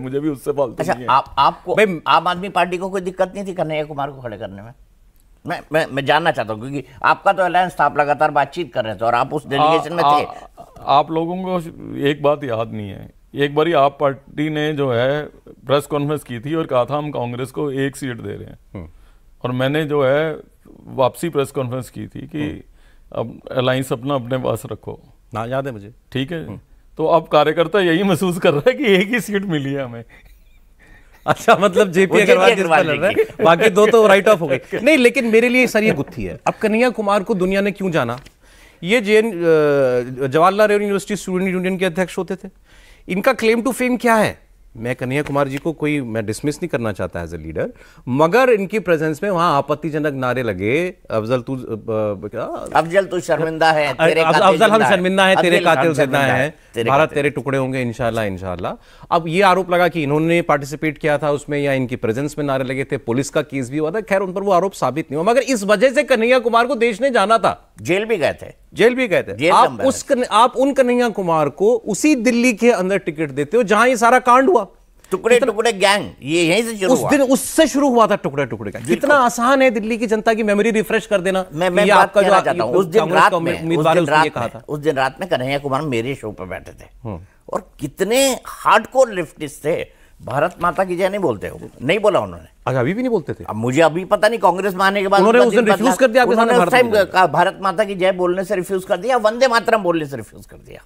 मुझे भी उससे फालतू अच्छा नहीं है आप आपको भाई आम आदमी पार्टी को कोई दिक्कत नहीं थी कन्हैया कुमार को खड़े करने में मैं मैं मैं जानना चाहता हूँ क्योंकि आपका तो अलायंस था आप लगातार बातचीत कर रहे थे और आप उस डेलीगेशन में थे आ, आप लोगों को एक बात याद नहीं है एक बारी आप पार्टी ने जो है प्रेस कॉन्फ्रेंस की थी और कहा था हम कांग्रेस को एक सीट दे रहे हैं हम्म। और मैंने जो है वापसी प्रेस कॉन्फ्रेंस की थी कि हम्म। अब अलायंस अपना अपने पास रखो ना याद है मुझे ठीक है हम्म। तो अब कार्यकर्ता यही महसूस कर रहा है कि एक ही सीट मिली है हमें अच्छा मतलब जेपी अग्रवाल जिस पर लड़ रहे हैं बाकी दो तो राइट ऑफ हो गए नहीं लेकिन मेरे लिए सर ये गुत्थी है अब कन्हैया कुमार को दुनिया ने क्यों जाना ये J Jawaharlal Nehru university student union के अध्यक्ष होते थे इनका क्लेम टू फेम क्या है मैं कन्हैया कुमार जी को कोई मैं डिसमिस नहीं करना चाहता एज ए लीडर मगर इनकी प्रेजेंस में वहां आपत्तिजनक नारे लगे अफजल तू अफजल तू शर्मिंदा है तेरे अफजल हम शर्मिंदा है तेरे कातिल जिंदा है तेरे भारत तेरे टुकड़े होंगे इनशाला इनशाला अब ये आरोप लगा कि इन्होंने पार्टिसिपेट किया था उसमें या इनकी प्रेजेंस में नारे लगे थे पुलिस का केस भी हुआ था खैर उन पर वो आरोप साबित नहीं हुआ मगर इस वजह से कन्हैया कुमार को देश ने जाना था जेल भी गए थे जेल भी गए थे आप उस आप उन कन्हैया कुमार को उसी दिल्ली के अंदर टिकट देते हो जहां ये सारा कांड हुआ टुकड़े टुकड़े गैंग ये यहीं से शुरू उस दिन उससे शुरू हुआ था टुकड़े टुकड़े का कितना आसान है दिल्ली की जनता की मेमोरी रिफ्रेश कर देना मैं मैं आपका जो चाहता हूँ उस दिन रात में उस दिन रात में उस दिन रात में कन्हैया कुमार मेरे शो पर बैठे थे हम्म। और कितने हार्डकोर लेफ्टिस्ट थे भारत माता की जय नहीं बोलते हो नहीं बोला उन्होंने अच्छा अभी भी नहीं बोलते थे अब मुझे अभी पता नहीं कांग्रेस में आने के बाद उन्होंने उस दिन रिफ्यूज कर दिया आपके सामने भारत माता की जय बोलने से रिफ्यूज कर दिया वंदे मातरम बोलने से रिफ्यूज कर दिया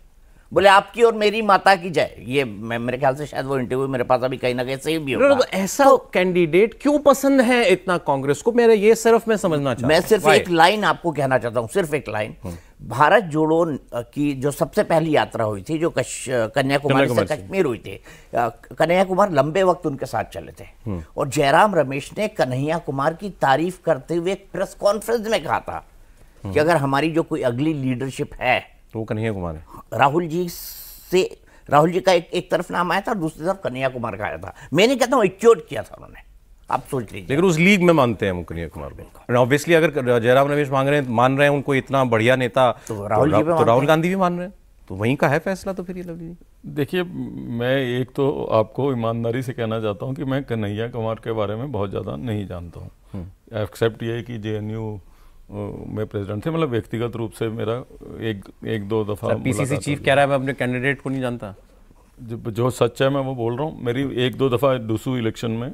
बोले आपकी और मेरी माता की जय ये मेरे ख्याल से शायद वो इंटरव्यू मेरे पास अभी कहीं ना कहीं सही भी होगा तो ऐसा तो, कैंडिडेट क्यों पसंद है इतना कांग्रेस को मेरा ये सिर्फ मैं समझना चाहता मैं सिर्फ एक लाइन आपको कहना चाहता हूँ सिर्फ एक लाइन हम्म। भारत जोड़ो की जो सबसे पहली यात्रा हुई थी जो कन्याकुमारी से कश्मीर हुई थी कन्हैया कुमार लंबे वक्त उनके साथ चले थे हम्म। और जयराम रमेश ने कन्हैया कुमार की तारीफ करते हुए एक प्रेस कॉन्फ्रेंस में कहा था कि हम्म। अगर हमारी जो कोई अगली लीडरशिप है तो कन्हैया कुमार है राहुल जी से राहुल जी का एक एक तरफ नाम आया था और दूसरी तरफ कन्हैया कुमार का आया था मैंने कहता हूँ एक्योट किया था उन्होंने आप सोच लीजिए लेकिन उस लीग में मानते हैं कन्हैया कुमार को ऑब्वियसली अगर जयराम रमेश मांग रहे हैं मान रहे हैं उनको इतना बढ़िया नेता तो राहुल जी तो राहुल गांधी भी मान रहे हैं तो वहीं का है फैसला तो फिर ये लवली देखिए मैं एक तो आपको ईमानदारी से कहना चाहता हूँ कि मैं कन्हैया कुमार के बारे में बहुत ज़्यादा नहीं जानता हूँ एक्सेप्ट हम्म। ये कि जे मैं प्रेसिडेंट थे मतलब व्यक्तिगत रूप से मेरा एक एक दो दफ़ा पीसीसी चीफ कह रहा है मैं अपने कैंडिडेट को नहीं जानता जो, जो सच है मैं वो बोल रहा हूँ मेरी एक दो दफ़ा डूसू इलेक्शन में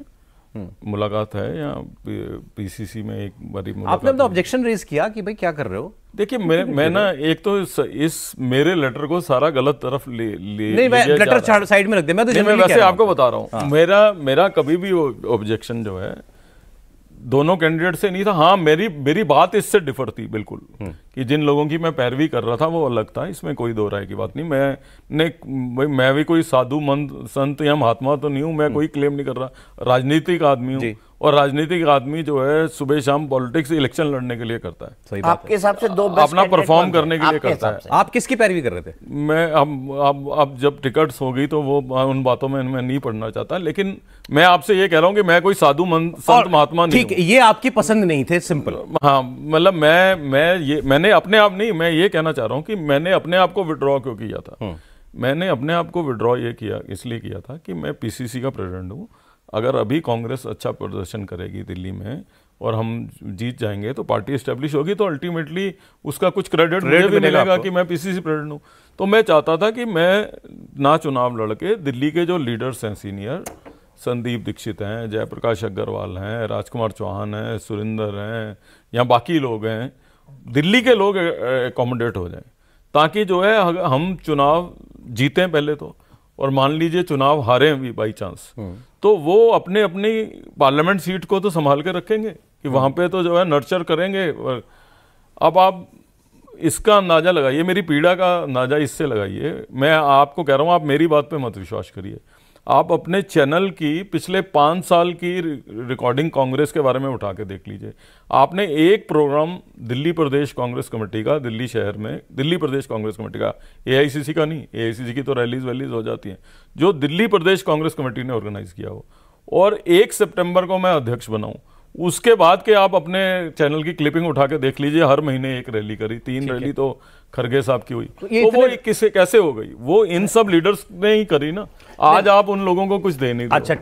हम्म। मुलाकात है या पीसीसी में एक बारी आपने तो ऑब्जेक्शन रेज किया कि भाई क्या कर रहे हो देखिए मैं मैं ना एक तो इस, इस मेरे लेटर को सारा गलत तरफ ले ले नहीं मैं लेटर साइड में रख दे मैं तो नहीं, मैं वैसे आपको बता रहा हूँ हाँ। मेरा मेरा कभी भी ऑब्जेक्शन जो है दोनों कैंडिडेट से नहीं था हाँ मेरी मेरी बात इससे डिफर थी बिल्कुल हम्म। कि जिन लोगों की मैं पैरवी कर रहा था वो अलग था इसमें कोई दो राय की बात नहीं मैं ने भाई मैं भी कोई साधु मंद संत या महात्मा तो नहीं हूँ मैं हम्म। कोई क्लेम नहीं कर रहा राजनीतिक आदमी हूँ और राजनीतिक आदमी जो है सुबह शाम पॉलिटिक्स इलेक्शन लड़ने के लिए करता है सही आपके हिसाब से दो अपना परफॉर्म करने के लिए करता है आप किसकी पैरवी कर रहे थे मैं अब अब अब जब टिकट्स होगी तो वो उन बातों में मैं नहीं पढ़ना चाहता लेकिन मैं आपसे ये कह रहा हूँ कि मैं कोई साधु मन संत महात्मा नहीं ठीक ये आपकी पसंद नहीं थे सिंपल हाँ मतलब मैं मैं ये मैंने अपने आप नहीं मैं ये कहना चाह रहा हूँ कि मैंने अपने आप को विड्रॉ क्यों किया था हम्म। मैंने अपने आप को विड्रॉ ये किया इसलिए किया था कि मैं पीसीसी का प्रेजिडेंट हूँ अगर अभी कांग्रेस अच्छा प्रदर्शन करेगी दिल्ली में और हम जीत जाएंगे तो पार्टी इस्टेब्लिश होगी तो अल्टीमेटली उसका कुछ क्रेडिट मुझे भी मिलेगा कि मैं पीसीसी प्रेसिडेंट हूँ तो मैं चाहता था कि मैं ना चुनाव लड़के दिल्ली के जो लीडर्स हैं सीनियर संदीप दीक्षित हैं जयप्रकाश अग्रवाल हैं राजकुमार चौहान हैं सुरेंद्र हैं या बाकी लोग हैं दिल्ली के लोग एकोमोडेट हो जाएं ताकि जो है हम चुनाव जीतें पहले तो और मान लीजिए चुनाव हारे भी बाई चांस हम्म। तो वो अपने अपनी पार्लियामेंट सीट को तो संभाल के रखेंगे कि वहाँ हम्म। पे तो जो है नर्चर करेंगे और अब आप इसका अंदाज़ा लगाइए मेरी पीड़ा का अंदाज़ा इससे लगाइए मैं आपको कह रहा हूँ आप मेरी बात पे मत विश्वास करिए आप अपने चैनल की पिछले पाँच साल की रिकॉर्डिंग कांग्रेस के बारे में उठा के देख लीजिए आपने एक प्रोग्राम दिल्ली प्रदेश कांग्रेस कमेटी का दिल्ली शहर में दिल्ली प्रदेश कांग्रेस कमेटी का एआईसीसी का नहीं एआईसीसी की तो रैलीज वैलीज हो जाती हैं जो दिल्ली प्रदेश कांग्रेस कमेटी ने ऑर्गेनाइज़ किया हो और एक सितंबर को मैं अध्यक्ष बनाऊँ उसके बाद के आप अपने चैनल की क्लिपिंग उठा के देख लीजिए हर महीने एक रैली करी तीन रैली तो खरगे साहब की हुई तो, तो वो किसे कैसे हो गई वो इन सब लीडर्स ने ही करी ना आज आप उन लोगों को कुछ दे नहीं अच्छा